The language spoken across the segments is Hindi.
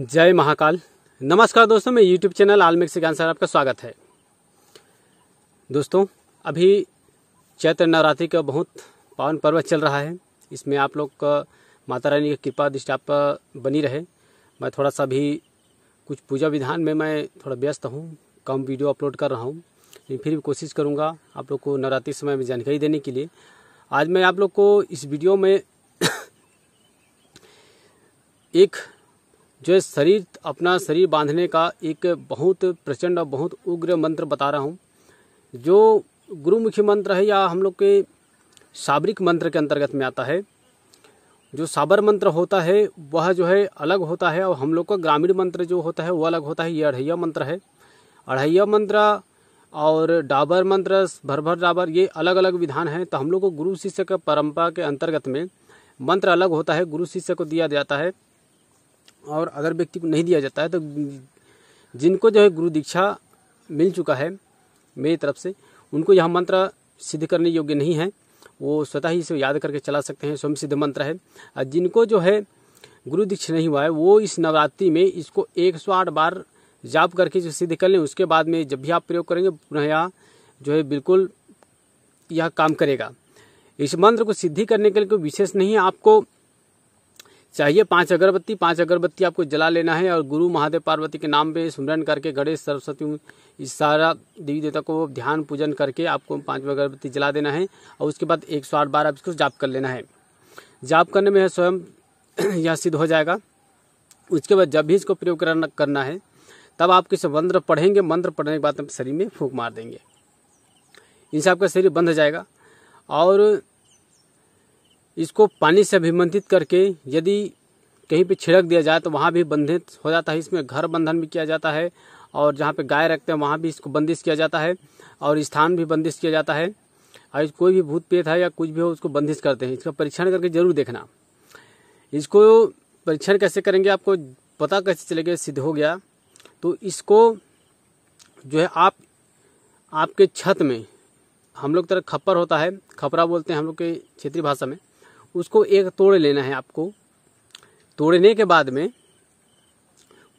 जय महाकाल नमस्कार दोस्तों मैं यूट्यूब चैनल आलमिक से सर आपका स्वागत है दोस्तों अभी चैत्र नवरात्रि का बहुत पावन पर्व चल रहा है इसमें आप लोग का माता रानी की कृपा दृष्टि आप बनी रहे मैं थोड़ा सा भी कुछ पूजा विधान में मैं थोड़ा व्यस्त हूँ कम वीडियो अपलोड कर रहा हूँ लेकिन फिर भी कोशिश करूँगा आप लोग को नवरात्रि समय में जानकारी देने के लिए आज मैं आप लोग को इस वीडियो में एक जो शरीर अपना शरीर बांधने का एक बहुत प्रचंड और बहुत उग्र मंत्र बता रहा हूँ जो गुरुमुखी मंत्र है या हम लोग के साबरिक मंत्र के अंतर्गत में आता है जो साबर मंत्र होता है वह जो है अलग होता है और हम लोग का ग्रामीण मंत्र जो होता है वो अलग होता है ये अढ़ैया मंत्र है अढ़ैया मंत्र और डाबर मंत्र भर भर डाबर ये अलग अलग विधान है तो हम लोग को गुरु शिष्य के परंपरा के अंतर्गत में मंत्र अलग होता है गुरु शिष्य को दिया जाता है और अगर व्यक्ति को नहीं दिया जाता है तो जिनको जो है गुरु दीक्षा मिल चुका है मेरी तरफ से उनको यह मंत्र सिद्ध करने योग्य नहीं है वो स्वतः ही इसे याद करके चला सकते हैं स्वयं सिद्ध मंत्र है और जिनको जो है गुरु दीक्षा नहीं हुआ है वो इस नवरात्रि में इसको एक सौ आठ बार जाप करके जो सिद्ध कर लें उसके बाद में जब भी आप प्रयोग करेंगे पुनः यह जो है बिल्कुल यह काम करेगा इस मंत्र को सिद्धि करने के लिए कोई विशेष नहीं है आपको चाहिए पांच अगरबत्ती पांच अगरबत्ती आपको जला लेना है और गुरु महादेव पार्वती के नाम पे स्मरण करके गणेश सरस्वती इस सारा देवी देवता को ध्यान पूजन करके आपको पांच अगरबत्ती जला देना है और उसके बाद एक सौ आठ बार आप इसको जाप कर लेना है जाप करने में स्वयं यह सिद्ध हो जाएगा उसके बाद जब भी इसको प्रयोग करना है तब आप किसी मंत्र पढ़ेंगे मंत्र पढ़ने के बाद शरीर में फूक मार देंगे इनसे आपका शरीर बंध जाएगा और इसको पानी से अभिमंथित करके यदि कहीं पे छिड़क दिया जाए तो वहाँ भी बंधित हो जाता है इसमें घर बंधन भी किया जाता है और जहाँ पे गाय रखते हैं वहाँ भी इसको बंदिश किया जाता है और स्थान भी बंदिश किया जाता है और कोई भी भूत प्रेत है या कुछ भी हो उसको बंदिश करते हैं इसका परीक्षण करके जरूर देखना इसको परीक्षण कैसे करेंगे आपको पता कैसे चलेगा सिद्ध हो गया तो इसको जो है आप आपके छत में हम लोग तरह खप्पर होता है खपरा बोलते हैं हम लोग के क्षेत्रीय भाषा में उसको एक तोड़ लेना है आपको तोड़ने के बाद में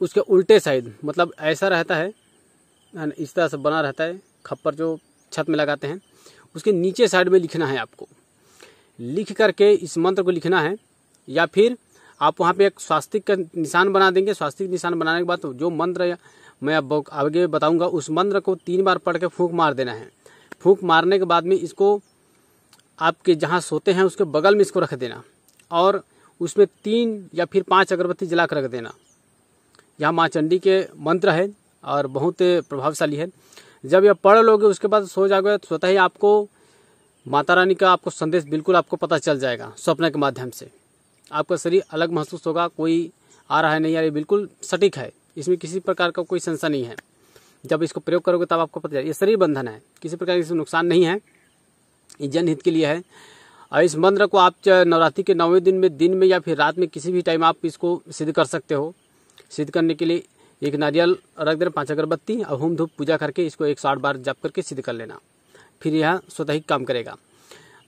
उसके उल्टे साइड मतलब ऐसा रहता है इस तरह से बना रहता है खप्पर जो छत में लगाते हैं उसके नीचे साइड में लिखना है आपको लिख करके इस मंत्र को लिखना है या फिर आप वहाँ पे एक स्वास्तिक का निशान बना देंगे स्वास्तिक निशान बनाने के बाद जो मंत्र मैं अब आगे बताऊंगा उस मंत्र को तीन बार पढ़ के फूक मार देना है फूंक मारने के बाद में इसको आपके जहाँ सोते हैं उसके बगल में इसको रख देना और उसमें तीन या फिर पांच अगरबत्ती जला कर रख देना यह माँ चंडी के मंत्र है और बहुत प्रभावशाली है जब यह पढ़ लोगे उसके बाद सो जाओगे तो स्वतः ही आपको माता रानी का आपको संदेश बिल्कुल आपको पता चल जाएगा स्वप्न के माध्यम से आपका शरीर अलग महसूस होगा कोई आ रहा है नहीं यार ये बिल्कुल सटीक है इसमें किसी प्रकार का कोई संशय नहीं है जब इसको प्रयोग करोगे तब आपको पता चलेगा ये शरीर बंधन है किसी प्रकार का इसमें नुकसान नहीं है ये जनहित के लिए है और इस मंत्र को आप नवरात्रि के नौवें दिन में दिन में या फिर रात में किसी भी टाइम आप इसको सिद्ध कर सकते हो सिद्ध करने के लिए एक नारियल रख देना पाँच अगरबत्ती और होम धूप पूजा करके इसको एक सौ बार जप करके सिद्ध कर लेना फिर यह स्वतः ही काम करेगा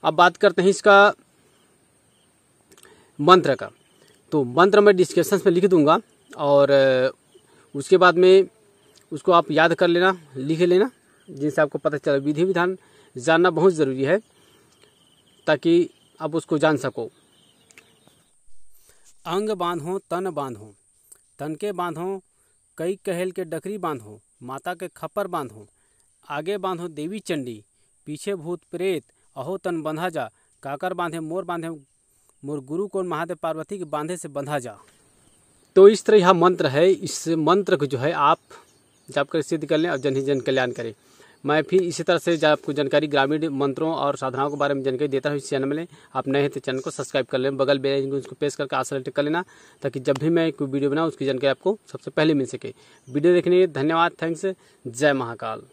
अब बात करते हैं इसका मंत्र का तो मंत्र मैं डिस्क्रिप्शन में लिख दूंगा और उसके बाद में उसको आप याद कर लेना लिख लेना जिनसे आपको पता चला विधि विधान जानना बहुत ज़रूरी है ताकि आप उसको जान सको अंग बांधो तन बांधो तन के बांधो कई कहल के डकरी बांधो माता के खप्पर बांधो आगे बांधो देवी चंडी पीछे भूत प्रेत अहो तन बंधा जा काकर बांधे मोर बांधे मोर गुरु को महादेव पार्वती के बांधे से बंधा जा तो इस तरह यह मंत्र है इस मंत्र को जो है आप जाप कर सिद्ध कर लें और जन ही जन कल्याण करें मैं फिर इसी तरह से आपको जानकारी ग्रामीण मंत्रों और साधनाओं के बारे में जानकारी देता हूँ इस चैनल में आप नए हैं तो चैनल को सब्सक्राइब कर लें बगल बेल आइकन उसको प्रेस करके आसान कर लेना ताकि जब भी मैं कोई वीडियो बनाऊँ उसकी जानकारी आपको सबसे पहले मिल सके वीडियो देखने के लिए धन्यवाद थैंक्स जय महाकाल